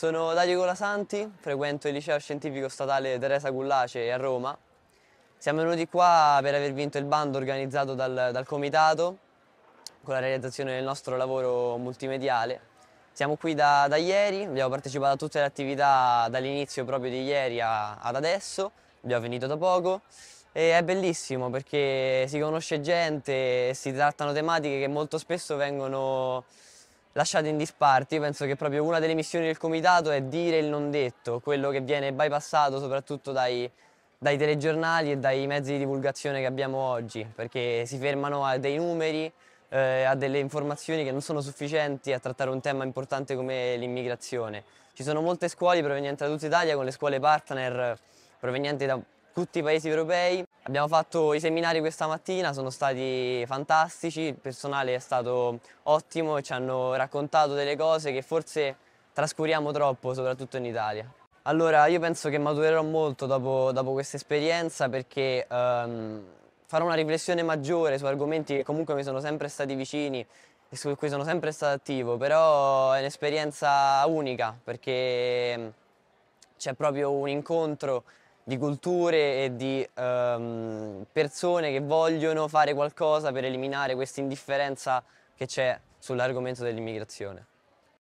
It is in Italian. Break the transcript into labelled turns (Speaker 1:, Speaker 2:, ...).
Speaker 1: Sono Dario Colasanti, frequento il liceo scientifico statale Teresa Gullace a Roma. Siamo venuti qua per aver vinto il bando organizzato dal, dal comitato con la realizzazione del nostro lavoro multimediale. Siamo qui da, da ieri, abbiamo partecipato a tutte le attività dall'inizio proprio di ieri a, ad adesso, abbiamo finito da poco e è bellissimo perché si conosce gente e si trattano tematiche che molto spesso vengono lasciate in disparte. Io penso che proprio una delle missioni del comitato è dire il non detto, quello che viene bypassato soprattutto dai, dai telegiornali e dai mezzi di divulgazione che abbiamo oggi, perché si fermano a dei numeri, eh, a delle informazioni che non sono sufficienti a trattare un tema importante come l'immigrazione. Ci sono molte scuole provenienti da tutta Italia con le scuole partner provenienti da tutti i paesi europei. Abbiamo fatto i seminari questa mattina, sono stati fantastici, il personale è stato ottimo e ci hanno raccontato delle cose che forse trascuriamo troppo, soprattutto in Italia. Allora, io penso che maturerò molto dopo, dopo questa esperienza perché um, farò una riflessione maggiore su argomenti che comunque mi sono sempre stati vicini e su cui sono sempre stato attivo, però è un'esperienza unica perché ehm, c'è proprio un incontro di culture e di ehm, persone che vogliono fare qualcosa per eliminare questa indifferenza che c'è sull'argomento dell'immigrazione.